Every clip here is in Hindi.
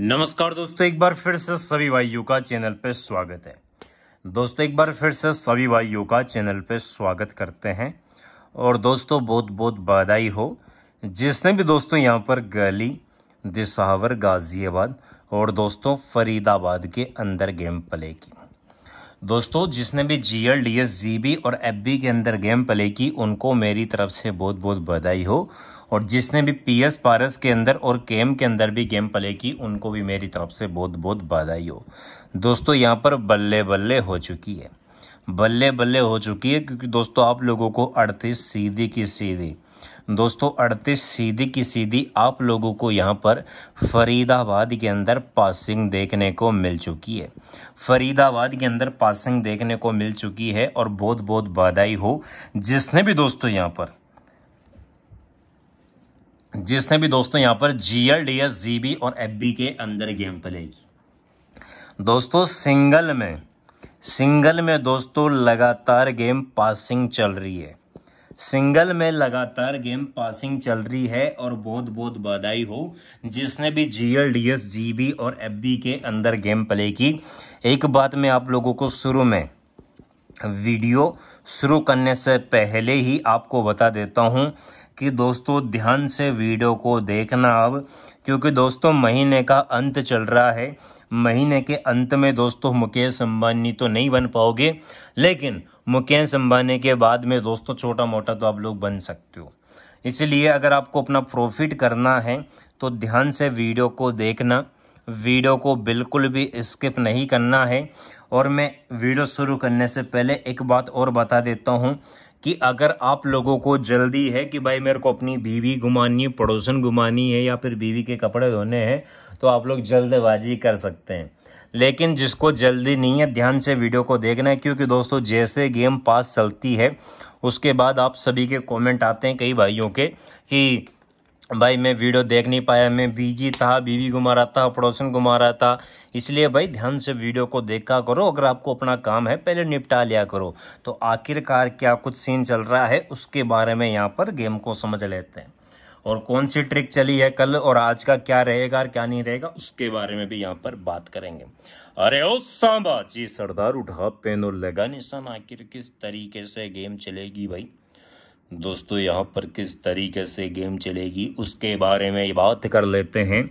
नमस्कार दोस्तों एक बार फिर से सभी भाइयों का चैनल पे स्वागत है दोस्तों एक बार फिर से सभी भाइयों का चैनल पे स्वागत करते हैं और दोस्तों बहुत बहुत बधाई हो जिसने भी दोस्तों यहाँ पर गली दिसावर गाजियाबाद और दोस्तों फरीदाबाद के अंदर गेम प्ले की दोस्तों जिसने भी G L D S G B और एफ बी के अंदर गेम प्ले की उनको मेरी तरफ से बहुत बहुत बधाई हो और जिसने भी पी एस पारस के अंदर और केम के अंदर भी गेम प्ले की उनको भी मेरी तरफ से बहुत बहुत बधाई हो दोस्तों यहाँ पर बल्ले बल्ले हो चुकी है बल्ले बल्ले हो चुकी है क्योंकि दोस्तों आप लोगों को अड़तीस सीधी की सीधी दोस्तों अड़तीस सीधी की सीधी आप लोगों को यहाँ पर फरीदाबाद के अंदर पासिंग देखने को मिल चुकी है फरीदाबाद के अंदर पासिंग देखने को मिल चुकी है और बहुत बहुत बधाई हो जिसने भी दोस्तों यहाँ पर जिसने भी दोस्तों यहाँ पर G L D S G B और एफ बी के अंदर गेम प्ले की दोस्तों सिंगल में सिंगल में दोस्तों लगातार गेम पासिंग चल रही है सिंगल में लगातार गेम पासिंग चल रही है और बहुत बहुत बधाई हो जिसने भी जीएल जी जीबी और एफबी के अंदर गेम प्ले की एक बात मैं आप लोगों को शुरू में वीडियो शुरू करने से पहले ही आपको बता देता हूं कि दोस्तों ध्यान से वीडियो को देखना अब क्योंकि दोस्तों महीने का अंत चल रहा है महीने के अंत में दोस्तों मुकेश अंबानी तो नहीं बन पाओगे लेकिन मुकेश अंबानी के बाद में दोस्तों छोटा मोटा तो आप लोग बन सकते हो इसलिए अगर आपको अपना प्रॉफिट करना है तो ध्यान से वीडियो को देखना वीडियो को बिल्कुल भी स्किप नहीं करना है और मैं वीडियो शुरू करने से पहले एक बात और बता देता हूँ कि अगर आप लोगों को जल्दी है कि भाई मेरे को अपनी बीवी घुमानी है पड़ोसन घुमानी है या फिर बीवी के कपड़े धोने हैं तो आप लोग जल्दबाजी कर सकते हैं लेकिन जिसको जल्दी नहीं है ध्यान से वीडियो को देखना है क्योंकि दोस्तों जैसे गेम पास चलती है उसके बाद आप सभी के कमेंट आते हैं कई भाइयों के कि भाई मैं वीडियो देख नहीं पाया मैं बीजी था बीवी घुमा रहा था पड़ोसन घुमा रहा था इसलिए भाई ध्यान से वीडियो को देखा करो अगर आपको अपना काम है पहले निपटा लिया करो तो आखिरकार क्या कुछ सीन चल रहा है उसके बारे में यहाँ पर गेम को समझ लेते हैं और कौन सी ट्रिक चली है कल और आज का क्या रहेगा और क्या नहीं रहेगा उसके बारे में भी यहाँ पर बात करेंगे अरे ओ सांबा जी सरदार उठा पेन और लगा निशान आखिर किस तरीके से गेम चलेगी भाई दोस्तों यहाँ पर किस तरीके से गेम चलेगी उसके बारे में बात कर लेते हैं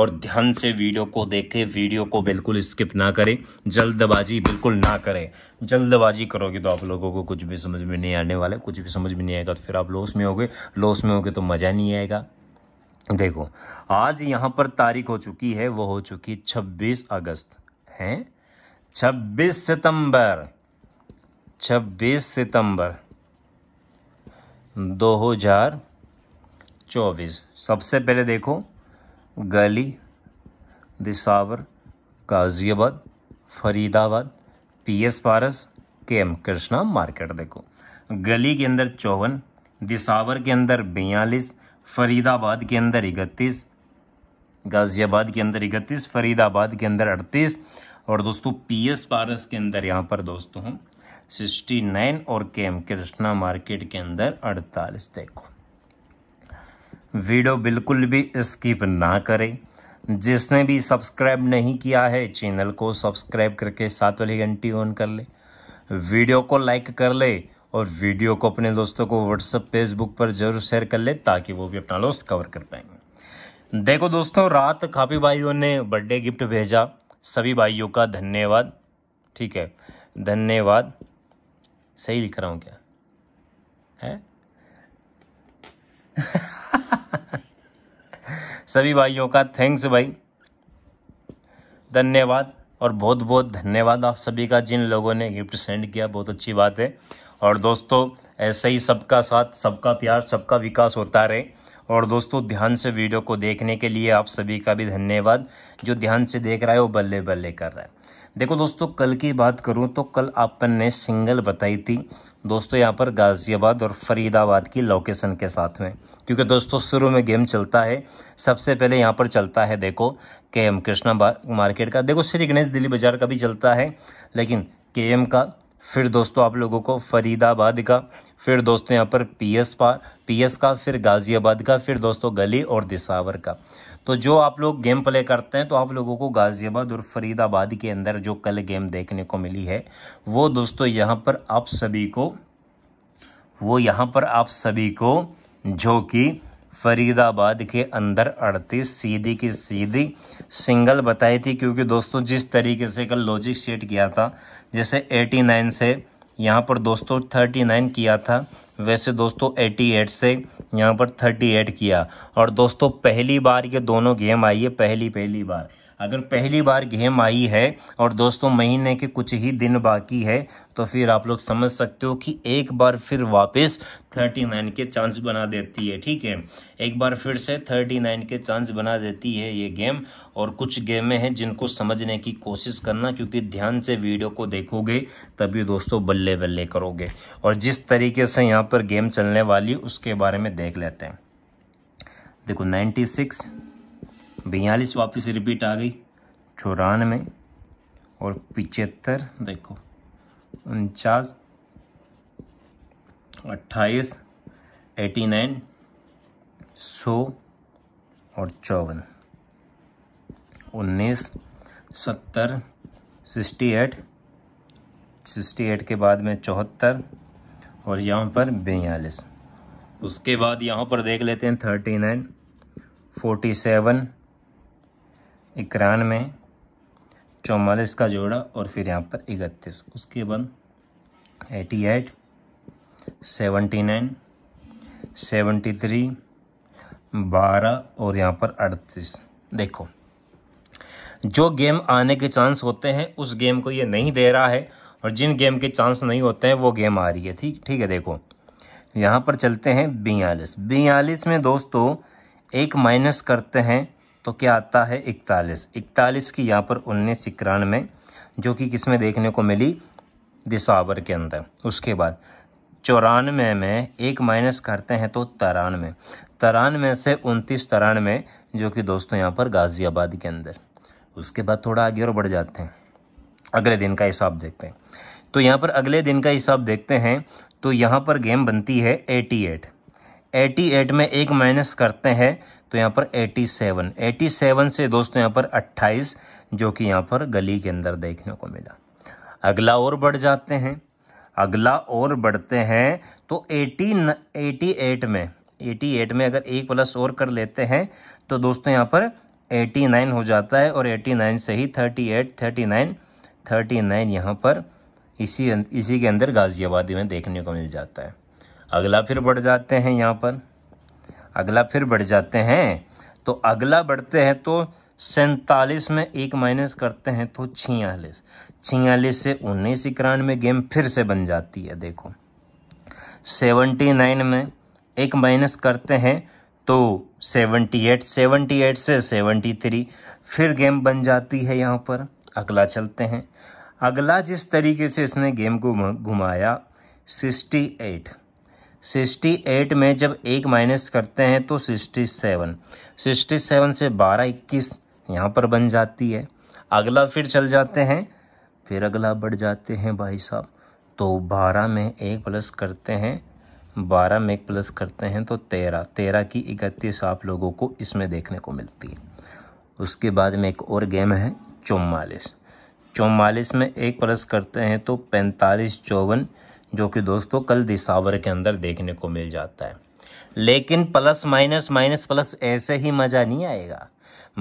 और ध्यान से वीडियो को देखें वीडियो को बिल्कुल स्किप ना करें जल्दबाजी बिल्कुल ना करें जल्दबाजी करोगे तो आप लोगों को कुछ भी समझ में नहीं आने वाला कुछ भी समझ में नहीं आएगा तो फिर आप लॉस में होगे लॉस में होगे तो मज़ा नहीं आएगा देखो आज यहाँ पर तारीख हो चुकी है वो हो चुकी है छब्बीस अगस्त हैं छब्बीस सितंबर छब्बीस सितंबर दो हजार चौबीस सबसे पहले देखो Gali Disawar Ghaziabad Faridabad P S Paras K M Krishna market देखो गली के अंदर चौवन दिसावर के अंदर बयालीस फरीदाबाद के अंदर इकतीस गाजियाबाद के अंदर इकतीस फरीदाबाद के अंदर अड़तीस और दोस्तों पी एस पारस के अंदर यहाँ पर दोस्तों सिक्सटी नाइन और के एम कृष्णा मार्केट के अंदर अड़तालीस देखो वीडियो बिल्कुल भी स्किप ना करें जिसने भी सब्सक्राइब नहीं किया है चैनल को सब्सक्राइब करके साथ वाली घंटी ऑन कर ले वीडियो को लाइक कर ले और वीडियो को अपने दोस्तों को व्हाट्सएप फेसबुक पर जरूर शेयर कर ले ताकि वो भी अपना लॉस कवर कर पाएंगे देखो दोस्तों रात काफ़ी भाइयों ने बर्थडे गिफ्ट भेजा सभी भाइयों का धन्यवाद ठीक है धन्यवाद सही लिख रहा हूँ क्या है सभी भाइयों का थैंक्स भाई धन्यवाद और बहुत बहुत धन्यवाद आप सभी का जिन लोगों ने गिफ्ट सेंड किया बहुत अच्छी बात है और दोस्तों ऐसे ही सबका साथ सबका प्यार सबका विकास होता रहे और दोस्तों ध्यान से वीडियो को देखने के लिए आप सभी का भी धन्यवाद जो ध्यान से देख रहा है वो बल्ले बल्ले कर रहा है देखो दोस्तों कल की बात करूं तो कल आपन ने सिंगल बताई थी दोस्तों यहाँ पर गाज़ियाबाद और फरीदाबाद की लोकेशन के साथ में क्योंकि दोस्तों शुरू में गेम चलता है सबसे पहले यहाँ पर चलता है देखो के एम कृष्णा मार्केट का देखो श्री गणेश दिल्ली बाज़ार का भी चलता है लेकिन के एम का फिर दोस्तों आप लोगों को फरीदाबाद का फिर दोस्तों यहाँ पर पी एस पा पी एस का फिर गाज़ियाबाद का फिर दोस्तों गली और दिसावर का तो जो आप लोग गेम प्ले करते हैं तो आप लोगों को गाज़ियाबाद और फरीदाबाद के अंदर जो कल गेम देखने को मिली है वो दोस्तों यहाँ पर आप सभी को वो यहाँ पर आप सभी को जो कि फरीदाबाद के अंदर 38 सीधी की सीधी सिंगल बताई थी क्योंकि दोस्तों जिस तरीके से कल लॉजिक सेट किया था जैसे 89 से यहाँ पर दोस्तों 39 किया था वैसे दोस्तों 88 से यहाँ पर 38 किया और दोस्तों पहली बार ये दोनों गेम आई है पहली पहली बार अगर पहली बार गेम आई है और दोस्तों महीने के कुछ ही दिन बाकी है तो फिर आप लोग समझ सकते हो कि एक बार फिर वापस 39 के चांस बना देती है ठीक है एक बार फिर से 39 के चांस बना देती है ये गेम और कुछ गेमें हैं जिनको समझने की कोशिश करना क्योंकि ध्यान से वीडियो को देखोगे तभी दोस्तों बल्ले बल्ले करोगे और जिस तरीके से यहाँ पर गेम चलने वाली उसके बारे में देख लेते हैं देखो नाइन्टी बयालीस वापस रिपीट आ गई चौरानवे और पिचहत्तर देखो उनचास अट्ठाईस एटी नाइन सौ और चौवन उन्नीस सत्तर सिक्सटी एट सिक्सटी एट के बाद में चौहत्तर और यहाँ पर बयालीस उसके बाद यहाँ पर देख लेते हैं थर्टी नाइन फोर्टी सेवन इक्यानवे चौवालीस का जोड़ा और फिर यहाँ पर इकतीस उसके बाद eighty eight seventy nine seventy three बारह और यहाँ पर अड़तीस देखो जो गेम आने के चांस होते हैं उस गेम को ये नहीं दे रहा है और जिन गेम के चांस नहीं होते हैं वो गेम आ रही है ठीक ठीक है देखो यहाँ पर चलते हैं बयालीस बयालीस में दोस्तों एक माइनस करते हैं तो क्या आता है इकतालीस इकतालीस की यहाँ पर उन्नीस इक्यानवे जो कि किसमें देखने को मिली दिसावर के अंदर उसके बाद चौरानवे में एक माइनस करते हैं तो तिरानवे तिरानवे से उनतीस तिरानवे जो कि दोस्तों यहाँ पर गाज़ियाबाद के अंदर उसके बाद थोड़ा आगे और बढ़ जाते हैं अगले दिन का हिसाब देखते हैं तो यहाँ पर अगले दिन का हिसाब देखते हैं तो यहाँ पर गेम बनती है एटी एट एटी एट में एक माइनस करते हैं तो यहाँ पर एटी सेवन एटी सेवन से दोस्तों यहाँ पर अट्ठाईस जो कि यहाँ पर गली के अंदर देखने को मिला अगला और बढ़ जाते हैं अगला और बढ़ते हैं तो एटी एटी एट में एटी एट में अगर एक प्लस और कर लेते हैं तो दोस्तों यहाँ पर एटी नाइन हो जाता है और एटी नाइन से ही thirty eight thirty nine thirty nine यहाँ पर इसी अं, इसी के अंदर गाज़ियाबादी में देखने को मिल जाता है अगला फिर बढ़ जाते हैं यहाँ पर अगला फिर बढ़ जाते हैं तो अगला बढ़ते हैं तो सैंतालीस में एक माइनस करते हैं तो छियालीस छियालीस से उन्नीस इक्यानवे गेम फिर से बन जाती है देखो सेवेंटी नाइन में एक माइनस करते हैं तो सेवेंटी एट सेवनटी एट से सेवनटी थ्री फिर गेम बन जाती है यहाँ पर अगला चलते हैं अगला जिस तरीके से इसने गेम को घुमाया सिक्सटी एट सिक्सटी एट में जब एक माइनस करते हैं तो सिक्सटी सेवन सिक्सटी सेवन से बारह इक्कीस यहाँ पर बन जाती है अगला फिर चल जाते हैं फिर अगला बढ़ जाते हैं भाई साहब तो बारह में एक प्लस करते हैं बारह में एक प्लस करते हैं तो तेरह तेरह की इकतीस आप लोगों को इसमें देखने को मिलती है उसके बाद में एक और गेम है चौवालीस चौवालीस में एक प्लस करते हैं तो पैंतालीस चौवन जो कि दोस्तों कल दिसावर के अंदर देखने को मिल जाता है लेकिन प्लस माइनस माइनस प्लस ऐसे ही मज़ा नहीं आएगा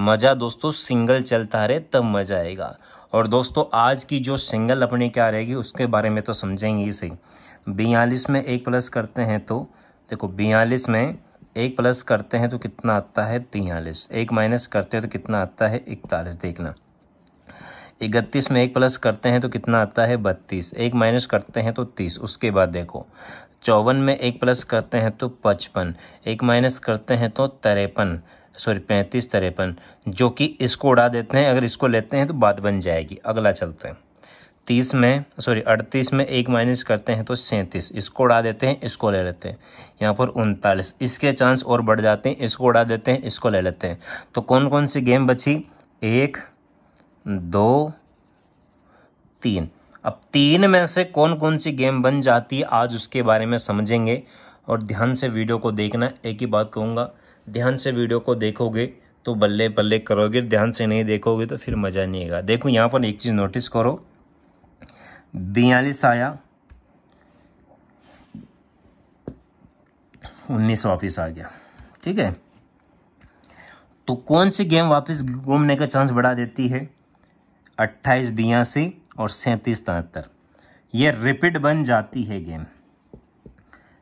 मज़ा दोस्तों सिंगल चलता रहे तब मज़ा आएगा और दोस्तों आज की जो सिंगल अपनी क्या रहेगी उसके बारे में तो समझेंगे ही सही बयालीस में एक प्लस करते हैं तो देखो बयालीस में एक प्लस करते हैं तो कितना आता है तियालीस एक माइनस करते हैं तो कितना आता है इकतालीस देखना इकतीस में एक प्लस करते हैं तो कितना आता है बत्तीस एक माइनस करते हैं तो तीस उसके बाद देखो चौवन में एक प्लस करते हैं तो पचपन एक माइनस करते हैं तो तिरपन सॉरी पैंतीस तिरपन जो कि इसको उड़ा देते हैं अगर इसको लेते हैं तो बात बन जाएगी अगला चलते हैं तीस में सॉरी अड़तीस में एक माइनस करते हैं तो सैंतीस इसको उड़ा देते हैं इसको ले लेते हैं यहाँ पर उनतालीस इसके चांस और बढ़ जाते हैं इसको उड़ा देते हैं इसको ले लेते हैं तो कौन कौन सी गेम बची एक दो तीन अब तीन में से कौन कौन सी गेम बन जाती है आज उसके बारे में समझेंगे और ध्यान से वीडियो को देखना एक ही बात कहूँगा ध्यान से वीडियो को देखोगे तो बल्ले बल्ले करोगे ध्यान से नहीं देखोगे तो फिर मज़ा नहीं आएगा देखो यहाँ पर एक चीज़ नोटिस करो बयालीस आया उन्नीस वापिस आ गया ठीक है तो कौन सी गेम वापस घूमने का चांस बढ़ा देती है अट्ठाईस बयासी और सैंतीस तिहत्तर ये रिपीट बन जाती है गेम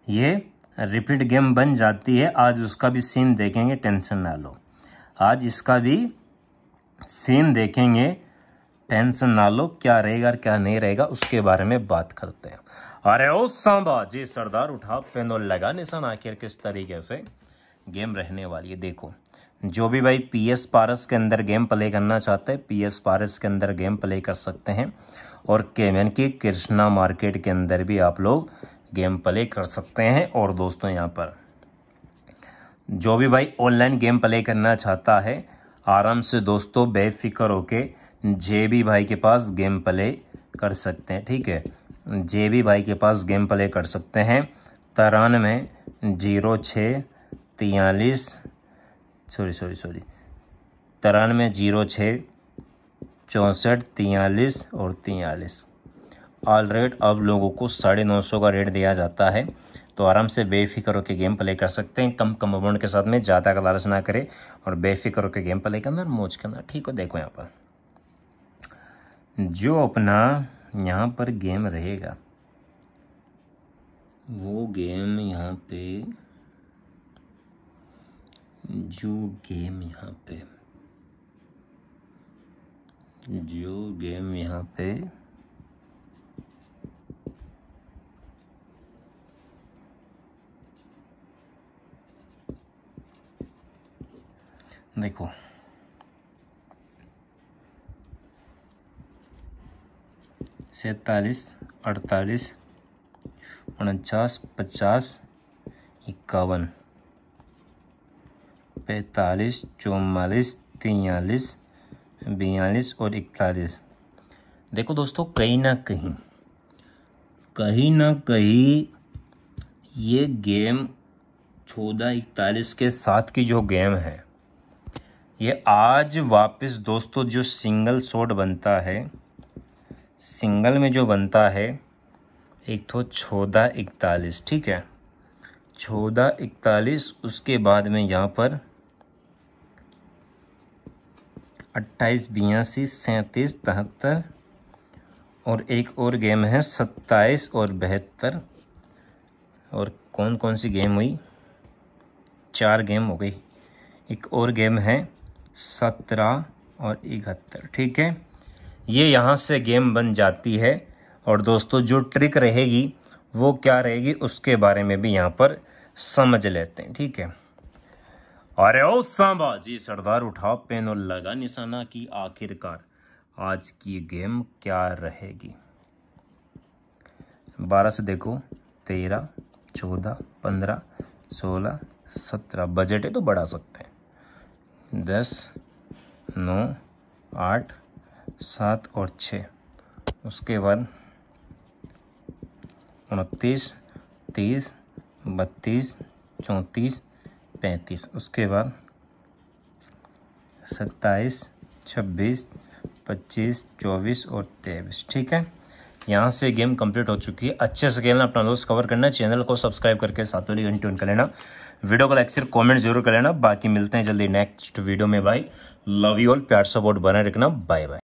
ये रिपीट गेम बन जाती है आज उसका भी सीन देखेंगे टेंशन ना लो आज इसका भी सीन देखेंगे टेंशन ना लो क्या रहेगा और क्या नहीं रहेगा उसके बारे में बात करते हैं अरे ओ सांबा जी सरदार उठा पेंदो लगा निशान आखिर किस तरीके से गेम रहने वाली है देखो जो भी भाई पी एस पारस के अंदर गेम प्ले करना चाहते हैं पी एस पारस के अंदर गेम प्ले कर सकते हैं और केवन की कृष्णा मार्केट के अंदर भी आप लोग गेम प्ले कर सकते हैं और दोस्तों यहाँ पर जो भी भाई ऑनलाइन गेम प्ले करना चाहता है आराम से दोस्तों बेफिक्र होके जे बी भाई के पास गेम प्ले कर सकते हैं ठीक है जे बी भाई के पास गेम प्ले कर सकते हैं तिरानवे जीरो छः तियालीस सॉरी सॉरी सॉरी तिरानवे जीरो छः चौंसठ तियालीस और तियालीस ऑल रेट अब लोगों को साढ़े नौ सौ का रेट दिया जाता है तो आराम से बेफिक्र होकर गेम प्ले कर सकते हैं कम कम अमाउंट के साथ में ज़्यादा का लालच ना करें और बेफिक्र होकर गेम प्ले करना अंदर मोज करना ठीक हो देखो यहाँ पर जो अपना यहाँ पर गेम रहेगा वो गेम यहाँ पे जो गेम यहाँ पे जो गेम यहाँ पे देखो सैतालीस अड़तालीस उनचास पचास इक्यावन पैंतालीस चौवालीस तियालीस बयालीस और इकतालीस देखो दोस्तों कहीं ना कहीं कहीं ना कहीं ये गेम चौदह इकतालीस के साथ की जो गेम है ये आज वापस दोस्तों जो सिंगल शॉट बनता है सिंगल में जो बनता है एक तो चौदह इकतालीस ठीक है चौदह इकतालीस उसके बाद में यहाँ पर अट्ठाईस बयासी सैंतीस तिहत्तर और एक और गेम है सत्ताईस और बहत्तर और कौन कौन सी गेम हुई चार गेम हो गई एक और गेम है सत्रह और इकहत्तर ठीक है ये यहाँ से गेम बन जाती है और दोस्तों जो ट्रिक रहेगी वो क्या रहेगी उसके बारे में भी यहाँ पर समझ लेते हैं ठीक है अरे ओ सांबा जी सरदार उठा पेन और लगा निशाना कि आखिरकार आज की गेम क्या रहेगी बारह से देखो तेरह चौदह पंद्रह सोलह सत्रह बजट है तो बढ़ा सकते हैं दस नौ आठ सात और छ उसके बाद उनतीस तीस बत्तीस चौंतीस पैंतीस उसके बाद सत्ताईस छब्बीस पच्चीस चौबीस और तेईस ठीक है यहाँ से गेम कंप्लीट हो चुकी है अच्छे से खेलना अपना दोस्त कवर करना चैनल को सब्सक्राइब करके साथ वाली घंटी ऑन कर लेना वीडियो को लाइक सिर्फ कमेंट जरूर कर लेना बाकी मिलते हैं जल्दी नेक्स्ट वीडियो में बाय लव यू ऑल प्यार सपोर्ट बनाए रखना बाय बाय